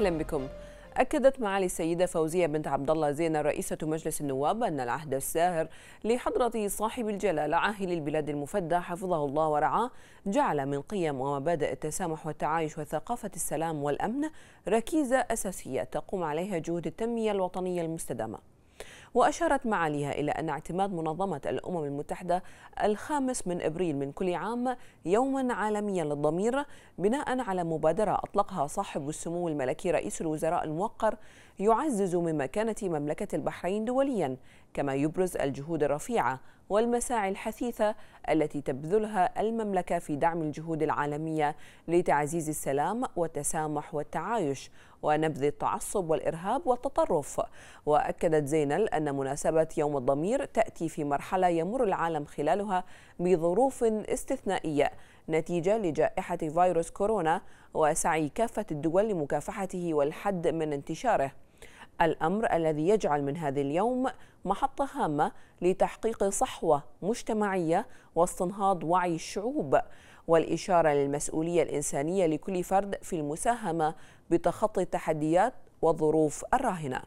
أهلا بكم أكدت معالي السيدة فوزية بنت عبد الله زينة رئيسة مجلس النواب أن العهد الساهر لحضرة صاحب الجلالة عاهل البلاد المفدى حفظه الله ورعاه جعل من قيم ومبادئ التسامح والتعايش وثقافة السلام والأمن ركيزة أساسية تقوم عليها جهود التنمية الوطنية المستدامة وأشارت معاليها إلى أن اعتماد منظمة الأمم المتحدة الخامس من إبريل من كل عام يوما عالميا للضمير بناء على مبادرة أطلقها صاحب السمو الملكي رئيس الوزراء الموقر يعزز من مكانة مملكة البحرين دوليا كما يبرز الجهود الرفيعة والمساعي الحثيثة التي تبذلها المملكة في دعم الجهود العالمية لتعزيز السلام والتسامح والتعايش ونبذ التعصب والإرهاب والتطرف وأكدت زينل أن مناسبة يوم الضمير تأتي في مرحلة يمر العالم خلالها بظروف استثنائية نتيجة لجائحة فيروس كورونا وسعي كافة الدول لمكافحته والحد من انتشاره الأمر الذي يجعل من هذا اليوم محطة هامة لتحقيق صحوة مجتمعية واستنهاض وعي الشعوب والإشارة للمسؤولية الإنسانية لكل فرد في المساهمة بتخطي التحديات والظروف الراهنة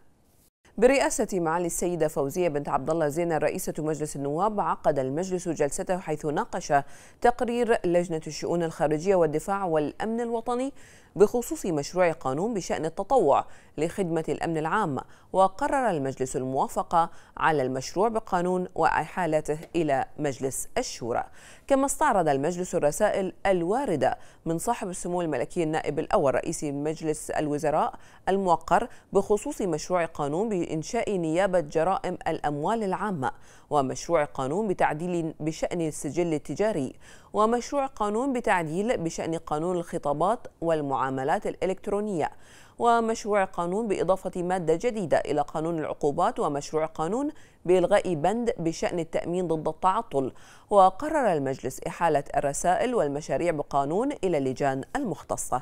برئاسة معالي السيدة فوزية بنت عبد الله زين رئيسة مجلس النواب عقد المجلس جلسته حيث ناقش تقرير لجنة الشؤون الخارجية والدفاع والأمن الوطني بخصوص مشروع قانون بشأن التطوع لخدمة الأمن العام وقرر المجلس الموافقة على المشروع بقانون وإحالته إلى مجلس الشورى كما استعرض المجلس الرسائل الواردة من صاحب السمو الملكي النائب الأول رئيس مجلس الوزراء الموقر بخصوص مشروع قانون بإنشاء نيابة جرائم الأموال العامة ومشروع قانون بتعديل بشأن السجل التجاري ومشروع قانون بتعديل بشأن قانون الخطابات والمعاملات الإلكترونية ومشروع قانون بإضافة مادة جديدة إلى قانون العقوبات ومشروع قانون بإلغاء بند بشأن التأمين ضد التعطل وقرر المجلس إحالة الرسائل والمشاريع بقانون إلى اللجان المختصة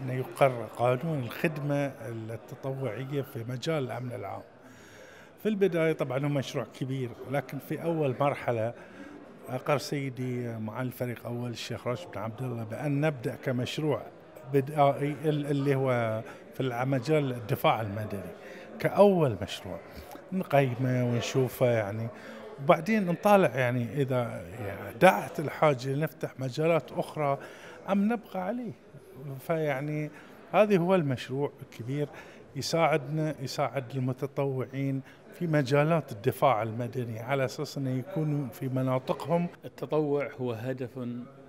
أن يقر قانون الخدمة التطوعية في مجال الأمن العام في البداية طبعا هو مشروع كبير لكن في أول مرحلة أقر سيدي مع الفريق أول الشيخ راشد بن عبد الله بأن نبدأ كمشروع بدائي اللي هو في مجال الدفاع المدني كأول مشروع نقيمه ونشوفه يعني وبعدين نطالع يعني إذا يعني دعت الحاجة نفتح مجالات أخرى أم نبقى عليه فيعني هذا هو المشروع الكبير يساعدنا يساعد المتطوعين في مجالات الدفاع المدني على اساس انه يكون في مناطقهم. التطوع هو هدف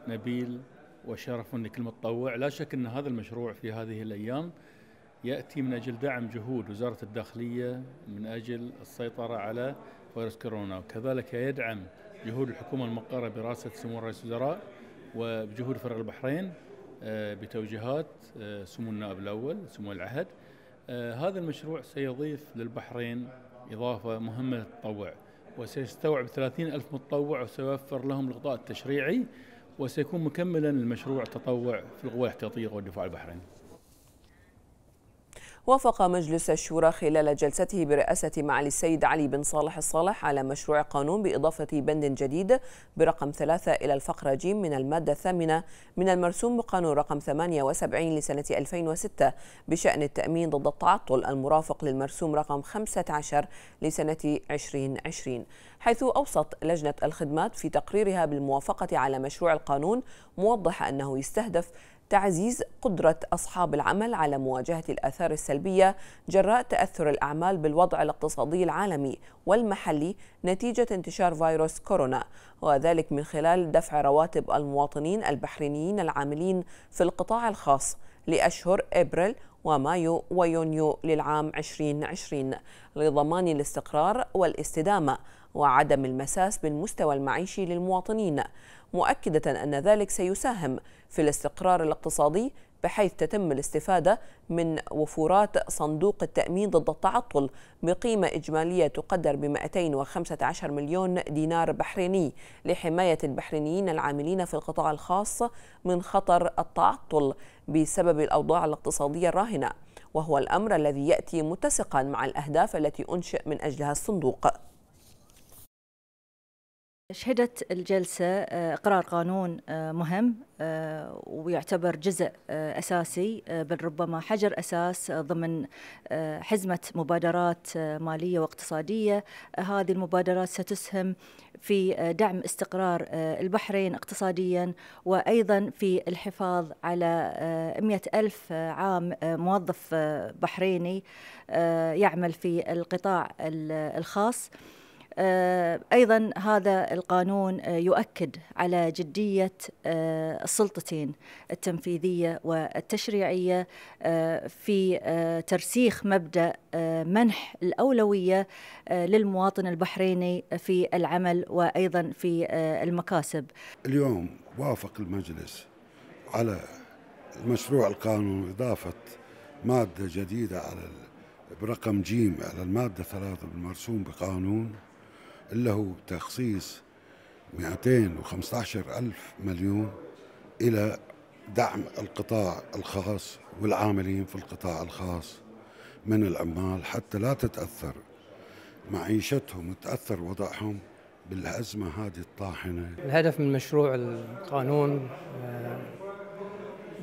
نبيل وشرف لكل متطوع، لا شك ان هذا المشروع في هذه الايام ياتي من اجل دعم جهود وزاره الداخليه من اجل السيطره على فيروس كورونا، وكذلك يدعم جهود الحكومه المقره برئاسه سمو رئيس الوزراء وبجهود فرع البحرين آه، بتوجيهات آه، سمو النائب الاول سمو العهد آه، هذا المشروع سيضيف للبحرين إضافة مهمة للتطوع وسيستوعب 30 ألف متطوع وسيوفر لهم الغطاء التشريعي وسيكون مكملا للمشروع التطوع في القوى الاحتياطية والدفاع البحريني وافق مجلس الشورى خلال جلسته برئاسة معالي السيد علي بن صالح الصالح على مشروع قانون بإضافة بند جديد برقم ثلاثة إلى الفقرة ج من المادة الثامنة من المرسوم بقانون رقم 78 لسنة 2006 بشأن التأمين ضد التعطل المرافق للمرسوم رقم 15 لسنة 2020 حيث أوصت لجنة الخدمات في تقريرها بالموافقة على مشروع القانون موضح أنه يستهدف تعزيز قدرة أصحاب العمل على مواجهة الآثار السلبية جراء تأثر الأعمال بالوضع الاقتصادي العالمي والمحلي نتيجة انتشار فيروس كورونا وذلك من خلال دفع رواتب المواطنين البحرينيين العاملين في القطاع الخاص لأشهر إبريل ومايو ويونيو للعام 2020 لضمان الاستقرار والاستدامة وعدم المساس بالمستوى المعيشي للمواطنين مؤكدة أن ذلك سيساهم في الاستقرار الاقتصادي بحيث تتم الاستفادة من وفورات صندوق التأمين ضد التعطل بقيمة إجمالية تقدر ب 215 مليون دينار بحريني لحماية البحرينيين العاملين في القطاع الخاص من خطر التعطل بسبب الأوضاع الاقتصادية الراهنة وهو الأمر الذي يأتي متسقا مع الأهداف التي أنشئ من أجلها الصندوق شهدت الجلسة آه، إقرار قانون آه، مهم آه، ويعتبر جزء أساسي بل ربما حجر أساس ضمن حزمة مبادرات مالية واقتصادية هذه المبادرات ستسهم في دعم استقرار البحرين اقتصاديا وأيضا في الحفاظ على 100 ألف عام موظف بحريني يعمل في القطاع الخاص آه، ايضا هذا القانون آه، يؤكد على جديه آه، السلطتين التنفيذيه والتشريعيه في ترسيخ مبدا منح الاولويه للمواطن البحريني في العمل وايضا في المكاسب. اليوم وافق المجلس على مشروع القانون اضافه ماده جديده على برقم جيم على الماده 3 بالمرسوم بقانون له تخصيص 215 ألف مليون إلى دعم القطاع الخاص والعاملين في القطاع الخاص من العمال حتى لا تتأثر معيشتهم وتأثر وضعهم بالأزمة هذه الطاحنة الهدف من مشروع القانون آه،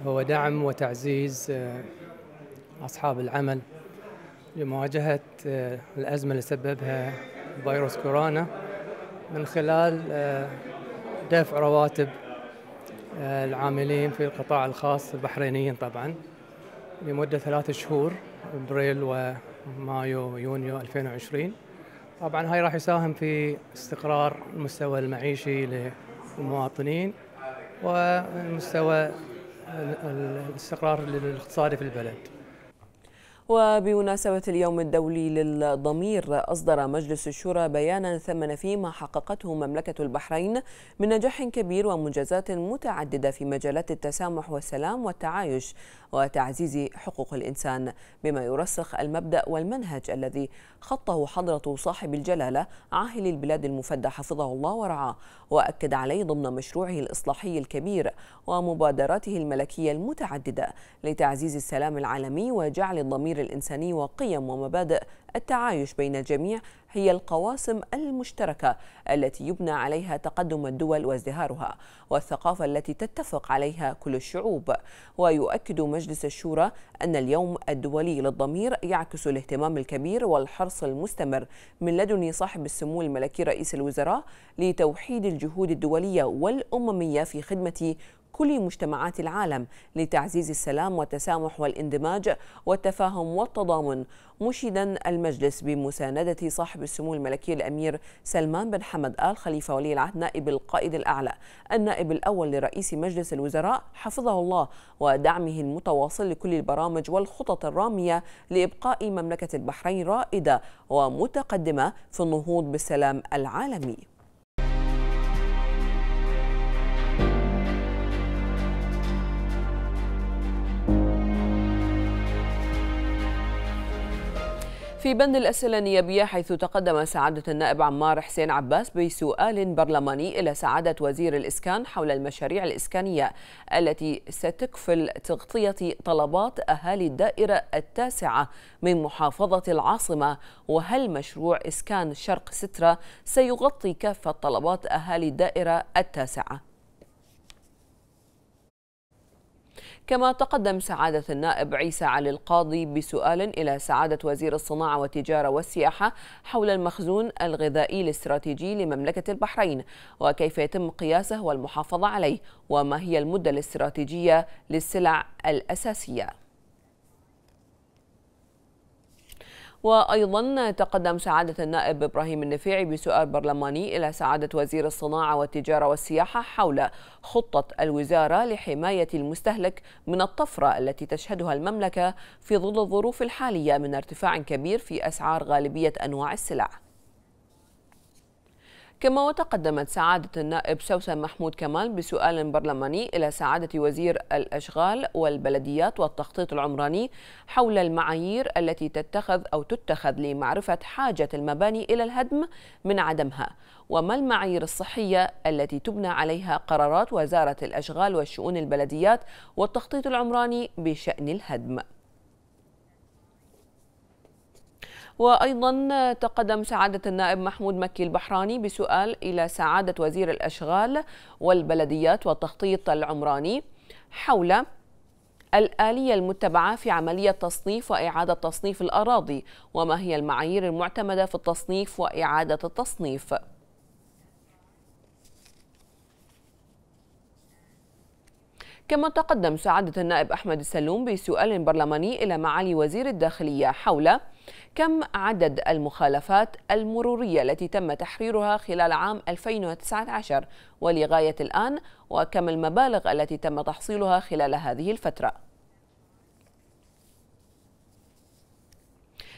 هو دعم وتعزيز آه، أصحاب العمل لمواجهة آه، الأزمة اللي سببها فيروس كورونا من خلال آه، دفع رواتب آه، العاملين في القطاع الخاص البحرينيين طبعا لمدة ثلاثة شهور ابريل ومايو يونيو 2020 طبعا هاي راح يساهم في استقرار المستوى المعيشي للمواطنين ومستوى الاستقرار الاقتصادي في البلد وبمناسبة اليوم الدولي للضمير أصدر مجلس الشورى بيانا ثمن فيه ما حققته مملكة البحرين من نجاح كبير ومنجزات متعددة في مجالات التسامح والسلام والتعايش وتعزيز حقوق الإنسان بما يرسخ المبدأ والمنهج الذي خطه حضرة صاحب الجلالة عاهل البلاد المفدى حفظه الله ورعاه وأكد عليه ضمن مشروعه الإصلاحي الكبير ومبادراته الملكية المتعددة لتعزيز السلام العالمي وجعل الضمير التطوير الإنساني وقيم ومبادئ التعايش بين الجميع هي القواسم المشتركة التي يبنى عليها تقدم الدول وازدهارها والثقافة التي تتفق عليها كل الشعوب ويؤكد مجلس الشورى أن اليوم الدولي للضمير يعكس الاهتمام الكبير والحرص المستمر من لدن صاحب السمو الملكي رئيس الوزراء لتوحيد الجهود الدولية والأممية في خدمة كل مجتمعات العالم لتعزيز السلام والتسامح والاندماج والتفاهم والتضامن مشيدا المجلس بمساندة صاحب السمو الملكي الأمير سلمان بن حمد آل خليفة ولي العهد نائب القائد الأعلى النائب الأول لرئيس مجلس الوزراء حفظه الله ودعمه المتواصل لكل البرامج والخطط الرامية لإبقاء مملكة البحرين رائدة ومتقدمة في النهوض بالسلام العالمي في بند الأسئلة النيابية حيث تقدم سعادة النائب عمار حسين عباس بسؤال برلماني إلى سعادة وزير الإسكان حول المشاريع الإسكانية التي ستكفل تغطية طلبات أهالي الدائرة التاسعة من محافظة العاصمة وهل مشروع إسكان شرق سترة سيغطي كافة طلبات أهالي الدائرة التاسعة كما تقدم سعادة النائب عيسى علي القاضي بسؤال إلى سعادة وزير الصناعة والتجارة والسياحة حول المخزون الغذائي الاستراتيجي لمملكة البحرين وكيف يتم قياسه والمحافظة عليه وما هي المدة الاستراتيجية للسلع الأساسية وأيضا تقدم سعادة النائب إبراهيم النفيعي بسؤال برلماني إلى سعادة وزير الصناعة والتجارة والسياحة حول خطة الوزارة لحماية المستهلك من الطفرة التي تشهدها المملكة في ظل الظروف الحالية من ارتفاع كبير في أسعار غالبية أنواع السلع كما وتقدمت سعادة النائب سوسن محمود كمال بسؤال برلماني إلى سعادة وزير الأشغال والبلديات والتخطيط العمراني حول المعايير التي تتخذ أو تتخذ لمعرفة حاجة المباني إلى الهدم من عدمها وما المعايير الصحية التي تبنى عليها قرارات وزارة الأشغال والشؤون البلديات والتخطيط العمراني بشأن الهدم وأيضا تقدم سعادة النائب محمود مكي البحراني بسؤال إلى سعادة وزير الأشغال والبلديات والتخطيط العمراني حول الآلية المتبعة في عملية تصنيف وإعادة تصنيف الأراضي وما هي المعايير المعتمدة في التصنيف وإعادة التصنيف كما تقدم سعادة النائب أحمد السلوم بسؤال برلماني إلى معالي وزير الداخلية حول كم عدد المخالفات المرورية التي تم تحريرها خلال عام 2019 ولغاية الآن وكم المبالغ التي تم تحصيلها خلال هذه الفترة؟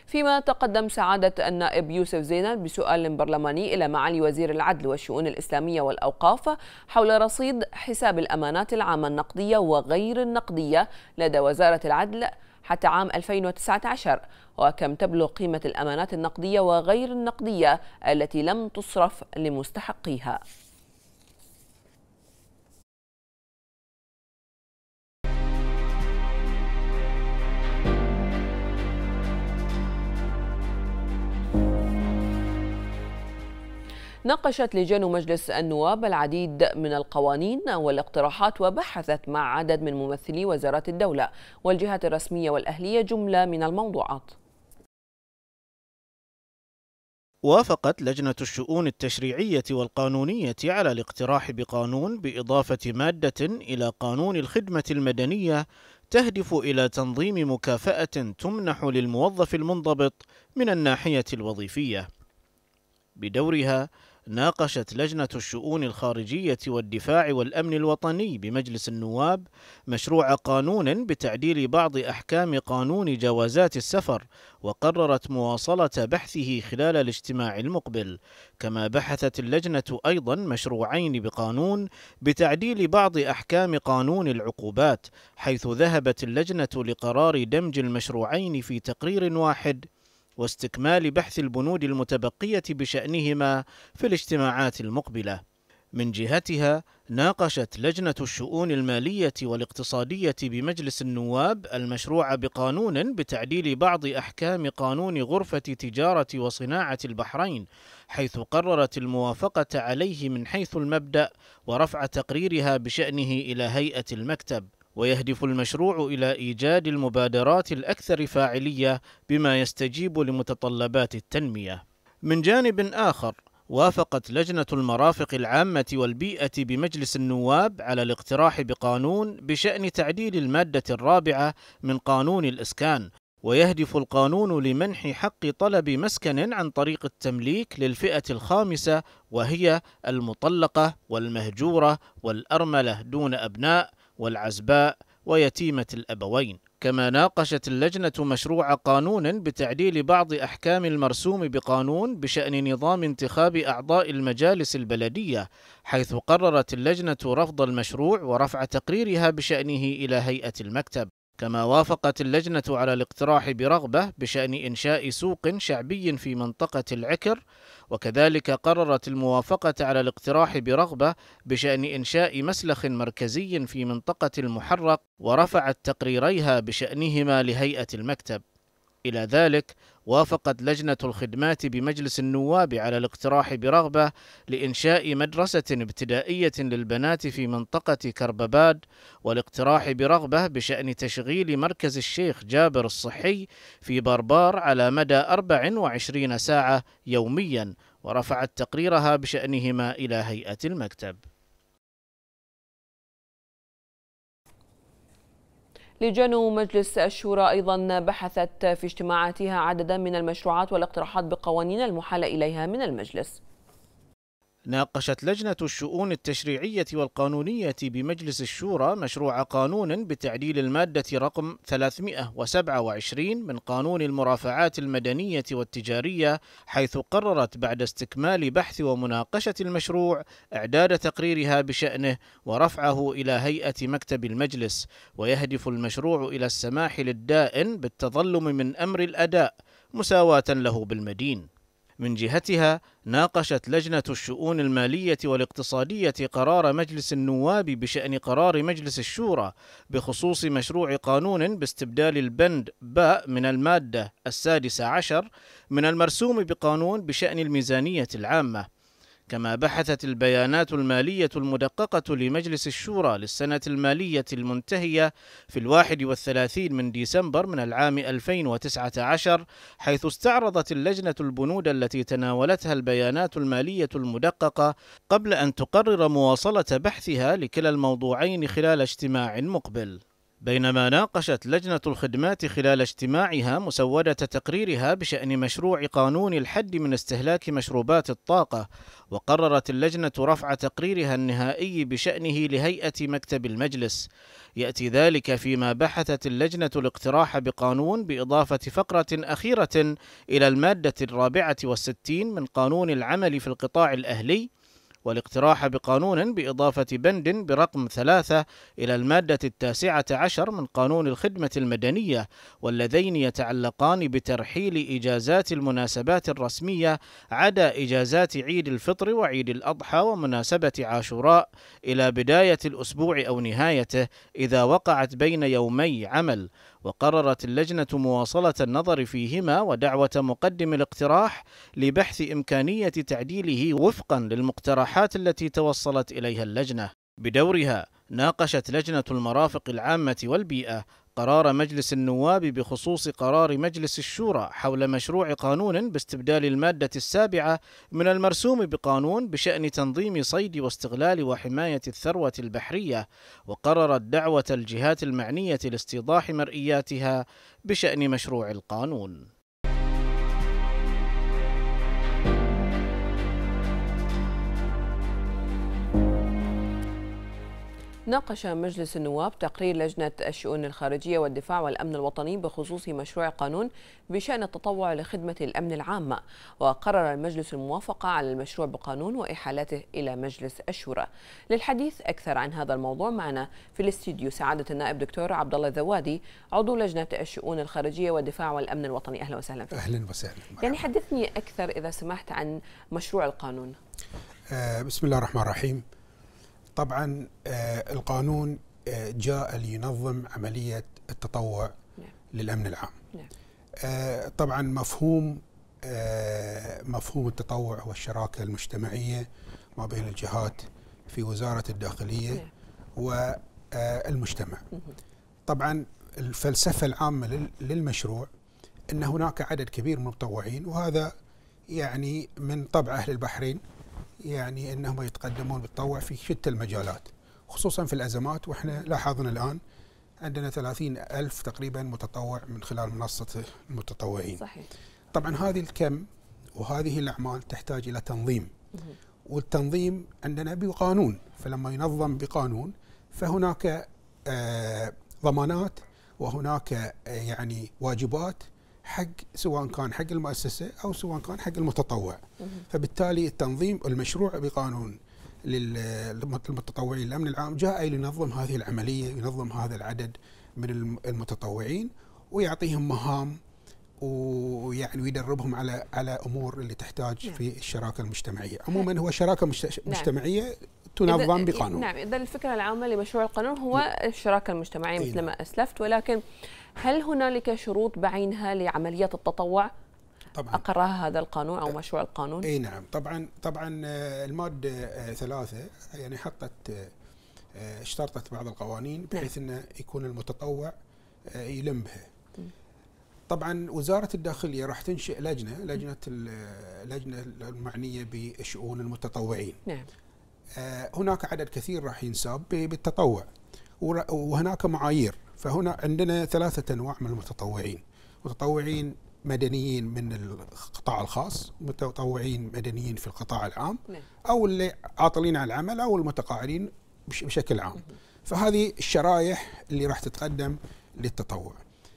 فيما تقدم سعادة النائب يوسف زينب بسؤال برلماني إلى معالي وزير العدل والشؤون الإسلامية والأوقاف حول رصيد حساب الأمانات العامة النقدية وغير النقدية لدى وزارة العدل حتى عام 2019 وكم تبلغ قيمة الأمانات النقدية وغير النقدية التي لم تصرف لمستحقيها ناقشت لجان مجلس النواب العديد من القوانين والاقتراحات وبحثت مع عدد من ممثلي وزارات الدولة والجهات الرسمية والأهلية جملة من الموضوعات وافقت لجنة الشؤون التشريعية والقانونية على الاقتراح بقانون بإضافة مادة إلى قانون الخدمة المدنية تهدف إلى تنظيم مكافأة تمنح للموظف المنضبط من الناحية الوظيفية. بدورها ناقشت لجنة الشؤون الخارجية والدفاع والأمن الوطني بمجلس النواب مشروع قانون بتعديل بعض أحكام قانون جوازات السفر وقررت مواصلة بحثه خلال الاجتماع المقبل كما بحثت اللجنة أيضا مشروعين بقانون بتعديل بعض أحكام قانون العقوبات حيث ذهبت اللجنة لقرار دمج المشروعين في تقرير واحد واستكمال بحث البنود المتبقية بشأنهما في الاجتماعات المقبلة. من جهتها ناقشت لجنة الشؤون المالية والاقتصادية بمجلس النواب المشروع بقانون بتعديل بعض أحكام قانون غرفة تجارة وصناعة البحرين، حيث قررت الموافقة عليه من حيث المبدأ ورفع تقريرها بشأنه إلى هيئة المكتب. ويهدف المشروع إلى إيجاد المبادرات الأكثر فاعلية بما يستجيب لمتطلبات التنمية. من جانب آخر، وافقت لجنة المرافق العامة والبيئة بمجلس النواب على الاقتراح بقانون بشأن تعديل المادة الرابعة من قانون الإسكان، ويهدف القانون لمنح حق طلب مسكن عن طريق التمليك للفئة الخامسة وهي المطلقة والمهجورة والأرملة دون أبناء والعزباء ويتيمة الأبوين كما ناقشت اللجنة مشروع قانون بتعديل بعض أحكام المرسوم بقانون بشأن نظام انتخاب أعضاء المجالس البلدية حيث قررت اللجنة رفض المشروع ورفع تقريرها بشأنه إلى هيئة المكتب كما وافقت اللجنة على الاقتراح برغبة بشأن إنشاء سوق شعبي في منطقة العكر وكذلك قررت الموافقة على الاقتراح برغبة بشأن إنشاء مسلخ مركزي في منطقة المحرق ورفعت تقريريها بشأنهما لهيئة المكتب إلى ذلك وافقت لجنة الخدمات بمجلس النواب على الاقتراح برغبة لإنشاء مدرسة ابتدائية للبنات في منطقة كربباد والاقتراح برغبة بشأن تشغيل مركز الشيخ جابر الصحي في بربار على مدى 24 ساعة يوميا ورفعت تقريرها بشأنهما إلى هيئة المكتب لجان مجلس الشورى أيضا بحثت في اجتماعاتها عددا من المشروعات والاقتراحات بقوانين المحال إليها من المجلس ناقشت لجنة الشؤون التشريعية والقانونية بمجلس الشورى مشروع قانون بتعديل المادة رقم 327 من قانون المرافعات المدنية والتجارية حيث قررت بعد استكمال بحث ومناقشة المشروع إعداد تقريرها بشأنه ورفعه إلى هيئة مكتب المجلس ويهدف المشروع إلى السماح للدائن بالتظلم من أمر الأداء مساواة له بالمدين من جهتها ناقشت لجنة الشؤون المالية والاقتصادية قرار مجلس النواب بشأن قرار مجلس الشورى بخصوص مشروع قانون باستبدال البند باء من المادة السادسة عشر من المرسوم بقانون بشأن الميزانية العامة كما بحثت البيانات المالية المدققة لمجلس الشورى للسنة المالية المنتهية في الواحد والثلاثين من ديسمبر من العام 2019 حيث استعرضت اللجنة البنود التي تناولتها البيانات المالية المدققة قبل أن تقرر مواصلة بحثها لكلا الموضوعين خلال اجتماع مقبل بينما ناقشت لجنة الخدمات خلال اجتماعها مسودة تقريرها بشأن مشروع قانون الحد من استهلاك مشروبات الطاقة، وقررت اللجنة رفع تقريرها النهائي بشأنه لهيئة مكتب المجلس. يأتي ذلك فيما بحثت اللجنة الاقتراح بقانون بإضافة فقرة أخيرة إلى المادة الرابعة والستين من قانون العمل في القطاع الأهلي والاقتراح بقانون بإضافة بند برقم ثلاثة إلى المادة التاسعة عشر من قانون الخدمة المدنية واللذين يتعلقان بترحيل إجازات المناسبات الرسمية عدا إجازات عيد الفطر وعيد الأضحى ومناسبة عاشوراء إلى بداية الأسبوع أو نهايته إذا وقعت بين يومي عمل وقررت اللجنة مواصلة النظر فيهما ودعوة مقدم الاقتراح لبحث إمكانية تعديله وفقا للمقترحات التي توصلت إليها اللجنة بدورها ناقشت لجنة المرافق العامة والبيئة قرار مجلس النواب بخصوص قرار مجلس الشورى حول مشروع قانون باستبدال المادة السابعة من المرسوم بقانون بشأن تنظيم صيد واستغلال وحماية الثروة البحرية، وقررت دعوة الجهات المعنية لاستيضاح مرئياتها بشأن مشروع القانون. ناقش مجلس النواب تقرير لجنة الشؤون الخارجية والدفاع والأمن الوطني بخصوص مشروع قانون بشأن التطوع لخدمة الأمن العامة وقرر المجلس الموافقة على المشروع بقانون وإحالته إلى مجلس الشورى للحديث أكثر عن هذا الموضوع معنا في الاستديو سعادة النائب دكتور عبد الله الذوادي عضو لجنة الشؤون الخارجية والدفاع والأمن الوطني أهلا وسهلا فيك أهلا وسهلا يعني حدثني أكثر إذا سمحت عن مشروع القانون آه، بسم الله الرحمن الرحيم طبعا آه، القانون آه، جاء لينظم عملية التطوع نعم. للأمن العام نعم. آه، طبعا مفهوم مفهوم التطوع والشراكة المجتمعية ما بين الجهات في وزارة الداخلية نعم. والمجتمع طبعا الفلسفة العامة للمشروع أن هناك عدد كبير من المتطوعين وهذا يعني من طبع أهل البحرين يعني انهم يتقدمون بالتطوع في شتى المجالات خصوصا في الازمات واحنا لاحظنا الان عندنا 30 ألف تقريبا متطوع من خلال منصة المتطوعين صحيح. طبعا هذه الكم وهذه الأعمال تحتاج إلى تنظيم والتنظيم عندنا بقانون فلما ينظم بقانون فهناك آه ضمانات وهناك آه يعني واجبات حق سواء كان حق المؤسسه او سواء كان حق المتطوع فبالتالي التنظيم المشروع بقانون للمتطوعين الامن العام جاء لينظم هذه العمليه ينظم هذا العدد من المتطوعين ويعطيهم مهام ويعني ويدربهم على على امور اللي تحتاج نعم. في الشراكه المجتمعيه، عموما هو شراكه نعم. مجتمعيه نعم. تنظم بقانون. نعم اذا الفكره العامه لمشروع القانون هو نعم. الشراكه المجتمعيه مثل نعم. ما اسلفت ولكن هل هنالك شروط بعينها لعملية التطوع؟ طبعا أقرها هذا القانون أو مشروع القانون؟ أي نعم طبعا طبعا آه، المادة آه، ثلاثة يعني حطت آه، اشترطت بعض القوانين نعم. بحيث نعم. أنه يكون المتطوع يلم بها طبعا وزاره الداخليه راح تنشئ لجنه لجنه اللجنه المعنيه بشؤون المتطوعين نعم هناك عدد كثير راح ينساب بالتطوع وهناك معايير فهنا عندنا ثلاثة أنواع من المتطوعين متطوعين مدنيين من القطاع الخاص متطوعين مدنيين في القطاع العام نعم. أو اللي عاطلين عن العمل أو المتقاعدين بشكل عام فهذه الشرايح اللي راح تتقدم للتطوع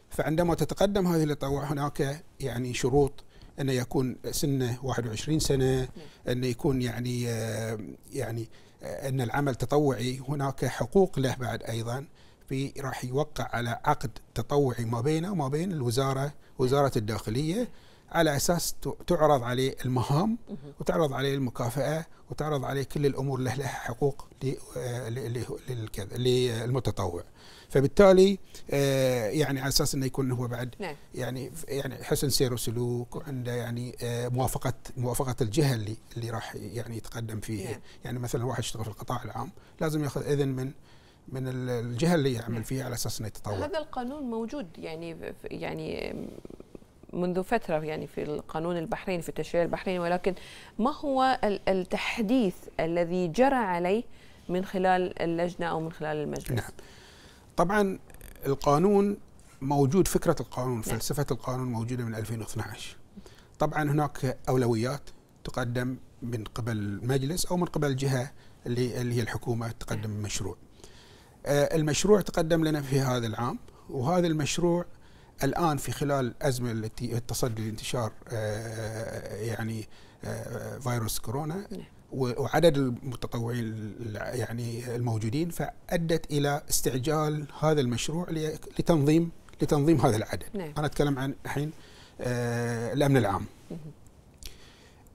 فعندما تتقدم هذه التطوع هناك يعني شروط انه يكون سنه 21 سنه نعم. انه يكون يعني آه، يعني آه، ان العمل تطوعي هناك حقوق له بعد ايضا راح يوقع على عقد تطوعي ما بينه وما بين الوزاره وزاره الداخليه على اساس تعرض عليه المهام وتعرض عليه المكافاه وتعرض عليه كل الامور اللي لها حقوق للمتطوع فبالتالي آه، يعني على اساس انه يكون هو بعد نعم. يعني يعني حسن سير وسلوك وعنده يعني آه، موافقه موافقه الجهه اللي اللي راح يعني يتقدم فيها نعم. يعني مثلا واحد يشتغل في القطاع العام لازم ياخذ اذن من من الجهه اللي يعمل نعم. فيها على اساس انه يتطور هذا القانون موجود يعني يعني منذ فتره يعني في القانون البحريني في التشريع البحريني ولكن ما هو التحديث الذي جرى عليه من خلال اللجنه او من خلال المجلس نعم طبعا القانون موجود فكره القانون نعم. فلسفه القانون موجوده من 2012 طبعا هناك اولويات تقدم من قبل المجلس او من قبل الجهه اللي هي الحكومه تقدم نعم. آه، المشروع تقدم لنا في هذا العام وهذا المشروع الان في خلال الازمه التي التصدي لانتشار آه، آه، يعني فيروس كورونا وعدد المتطوعين يعني الموجودين فادت الى استعجال هذا المشروع لتنظيم لتنظيم هذا العدد نعم. انا اتكلم عن الحين الامن العام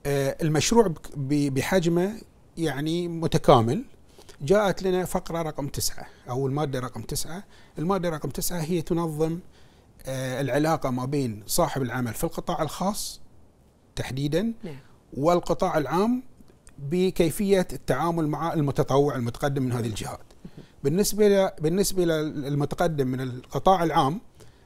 المشروع بحجمه يعني متكامل جاءت لنا فقرة رقم تسعة أو المادة رقم تسعة المادة رقم تسعة هي تنظم آه، العلاقة ما بين صاحب العمل في القطاع الخاص تحديدا نعم. والقطاع العام بكيفية التعامل مع المتطوع المتقدم من هذه الجهات بالنسبة بالنسبة للمتقدم من القطاع العام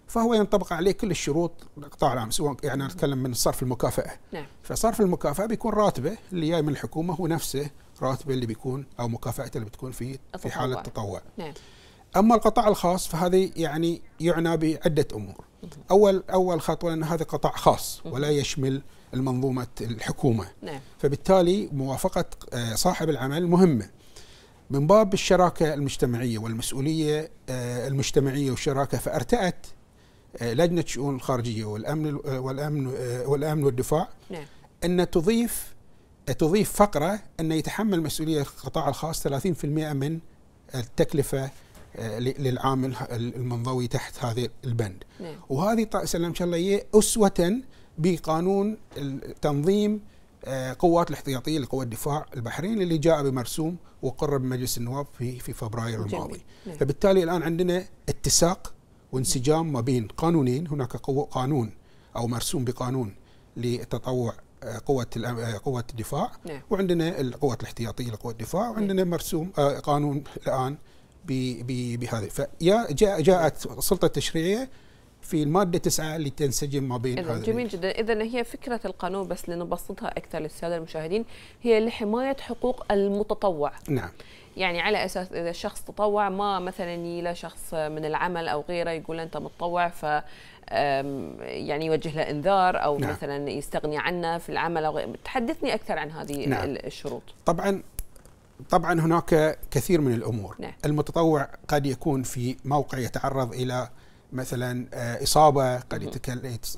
فهو ينطبق عليه كل الشروط القطاع العام سواء يعني نتكلم من صرف المكافأة نعم. فصرف المكافأة بيكون راتبه اللي جاي من الحكومة هو نفسه راتب اللي بيكون او مكافاته اللي بتكون في في حاله التطوع نعم. اما القطاع الخاص فهذه يعني يعنى بعده امور اول اول خطوه ان هذا قطاع خاص ولا يشمل المنظومه الحكومه نعم. فبالتالي موافقه آه، صاحب العمل مهمه من باب الشراكه المجتمعيه والمسؤوليه آه، المجتمعيه والشراكه فارتأت آه، لجنه الشؤون الخارجيه والامن والامن والامن والدفاع نعم. ان تضيف تضيف فقرة أن يتحمل مسؤولية القطاع الخاص 30% من التكلفة آه، للعامل المنضوي تحت هذا البند نعم. وهذه سلم الله أسوة بقانون تنظيم آه، قوات الاحتياطية لقوة الدفاع البحرين اللي جاء بمرسوم وقرر بمجلس النواب في فبراير جميل. الماضي نعم. فبالتالي الآن عندنا اتساق وانسجام ما بين قانونين هناك قانون أو مرسوم بقانون للتطوع قوة آه، قوة الدفاع نعم. وعندنا القوات الاحتياطية لقوة الدفاع وعندنا مرسوم آه، قانون الآن بهذا فجاءت السلطة التشريعية في الماده 9 اللي تنسجم ما بين إذن جميل جدا اذا هي فكره القانون بس لنبسطها اكثر للساده المشاهدين هي لحمايه حقوق المتطوع نعم يعني على اساس اذا الشخص تطوع ما مثلا يلا شخص من العمل او غيره يقول انت متطوع ف يعني يوجه له انذار او نعم. مثلا يستغني عنه في العمل او غيره تحدثني اكثر عن هذه نعم. الشروط طبعا طبعا هناك كثير من الامور نعم. المتطوع قد يكون في موقع يتعرض الى مثلا آه، اصابه قد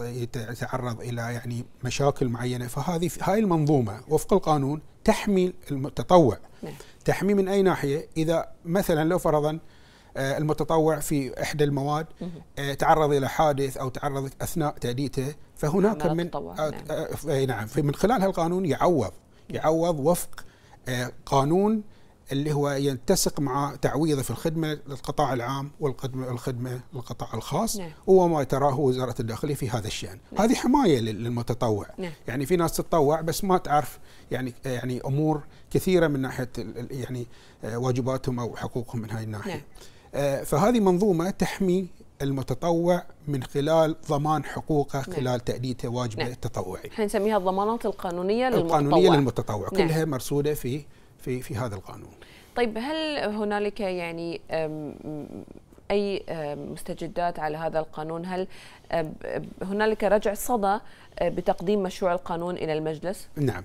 يتعرض الى يعني مشاكل معينه فهذه هاي المنظومه وفق القانون تحمي المتطوع نعم. تحمي من اي ناحيه اذا مثلا لو فرضا آه، المتطوع في احدى المواد آه، تعرض الى حادث او تعرض اثناء تاديته فهناك من نعم, إيه، نعم. من خلال هالقانون يعوض يعوض وفق قانون اللي هو ينتسق مع تعويضه في الخدمه للقطاع العام والخدمه للقطاع الخاص نعم. وما تراه وزاره الداخليه في هذا الشان، نعم. هذه حمايه للمتطوع، نعم. يعني في ناس تتطوع بس ما تعرف يعني يعني امور كثيره من ناحيه يعني آه، واجباتهم او حقوقهم من هاي الناحيه. نعم. آه، فهذه منظومه تحمي المتطوع من خلال ضمان حقوقه نعم. خلال تأديته واجبه نعم. التطوعي. احنا نسميها الضمانات القانونيه للمتطوع. القانونيه للمتطوع نعم. كلها مرصوده في في في هذا القانون طيب هل هنالك يعني اي مستجدات على هذا القانون هل هنالك رجع صدى أه، بتقديم مشروع القانون الى المجلس نعم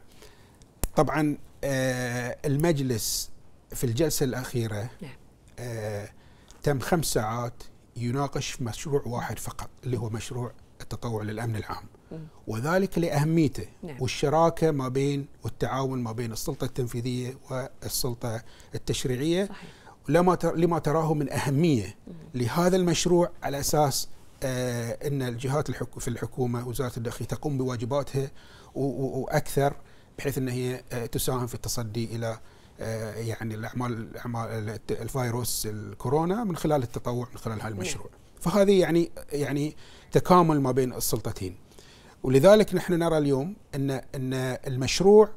طبعا أه، المجلس في الجلسه الاخيره نعم. أه، تم خمس ساعات يناقش مشروع واحد فقط اللي هو مشروع التطوع للامن العام وذلك لأهميته نعم. والشراكة ما بين والتعاون ما بين السلطة التنفيذية والسلطة التشريعية صحيح. لما لما تراه من أهمية لهذا المشروع على أساس آه، أن الجهات في الحكومة وزارة الداخلية تقوم بواجباتها وأكثر بحيث أن هي آه، تساهم في التصدي إلى آه، يعني الأعمال الفيروس الكورونا من خلال التطوع من خلال هذا نعم. المشروع فهذه يعني يعني تكامل ما بين السلطتين ولذلك نحن نرى اليوم ان ان المشروع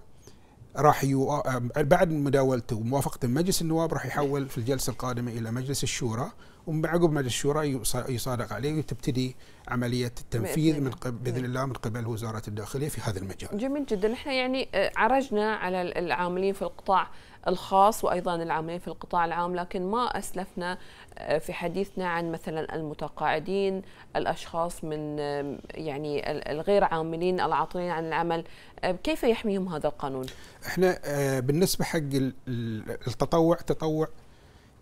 راح يو... آه، بعد مداولته وموافقه مجلس النواب راح يحول في الجلسه القادمه الى مجلس الشورى ومن عقب مجلس الشورى يصادق عليه وتبتدي عمليه التنفيذ من باذن الله من قبل وزاره الداخليه في هذا المجال. جميل جدا، احنا يعني آه، عرجنا على العاملين في القطاع الخاص وايضا العاملين في القطاع العام لكن ما اسلفنا آه، في حديثنا عن مثلا المتقاعدين، الاشخاص من آه، يعني الغير عاملين العاطلين عن العمل، كيف يحميهم هذا القانون؟ احنا بالنسبه حق التطوع تطوع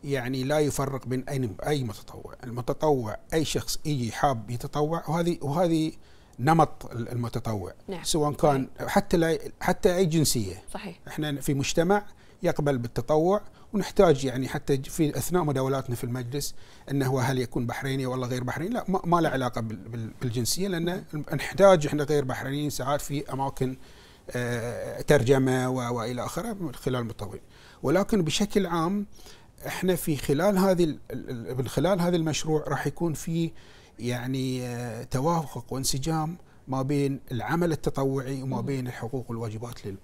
يعني لا يفرق بين اي اي متطوع، المتطوع اي شخص يجي حاب يتطوع وهذه وهذه نمط المتطوع نعم. سواء كان صحيح. حتى لا حتى اي جنسيه صحيح احنا في مجتمع يقبل بالتطوع ونحتاج يعني حتى في اثناء مداولاتنا في المجلس انه هو هل يكون بحريني ولا غير بحريني لا ما, ما له علاقه بالجنسيه لان نعم. نحتاج احنا غير بحرينيين ساعات في اماكن آه، ترجمه والى اخره من خلال المتطوعين ولكن بشكل عام احنا في خلال هذه من خلال هذا المشروع راح يكون في يعني آه، توافق وانسجام ما بين العمل التطوعي وما بين الحقوق والواجبات لل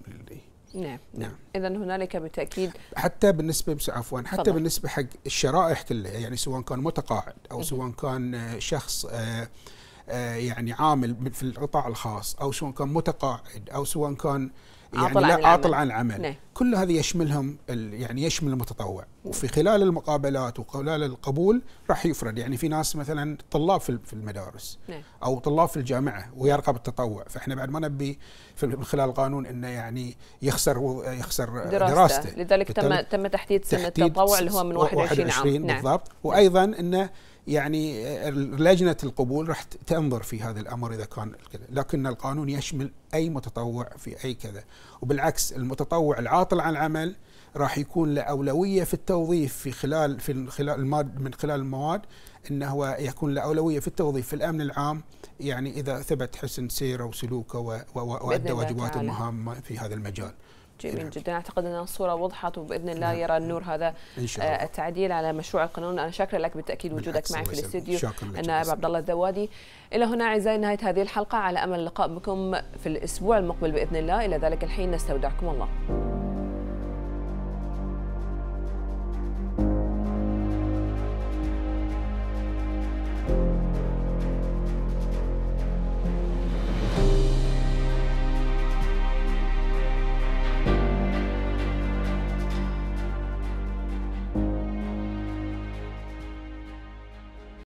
نعم نعم اذا هنالك بالتاكيد حتى بالنسبه عفوا حتى فضل. بالنسبه حق الشرائح كلها يعني سواء كان متقاعد او سواء كان آه، شخص آه، يعني عامل في القطاع الخاص او سواء كان متقاعد او سواء كان يعني عن لا عاطل عن العمل نعم. كل هذه يشملهم يعني يشمل المتطوع وفي خلال المقابلات وخلال القبول راح يفرد يعني في ناس مثلا طلاب في المدارس نعم. او طلاب في الجامعه ويرغب التطوع فاحنا بعد ما نبي من خلال القانون انه يعني يخسر يخسر دراسته, دراسته. لذلك تم تم تحديد سن التطوع اللي هو من 21, 21 عام نعم. بالضبط وايضا انه يعني آه، لجنة القبول راح تنظر في هذا الأمر إذا كان كذا لكن القانون يشمل أي متطوع في أي كذا وبالعكس المتطوع العاطل عن العمل راح يكون له أولوية في التوظيف في خلال في خلال المواد من خلال المواد أنه هو يكون له أولوية في التوظيف في الأمن العام يعني إذا ثبت حسن سيره وسلوكه وأدى واجباته ومهامه في هذا المجال جميل جدا اعتقد ان الصوره وضحت وباذن الله نعم. يرى النور هذا إن شاء آه، الله. التعديل على مشروع القانون انا شاكر لك بالتاكيد وجودك معي في الاستديو النائب عبد الله الذوادي الى هنا اعزائي نهايه هذه الحلقه على امل اللقاء بكم في الاسبوع المقبل باذن الله الى ذلك الحين نستودعكم الله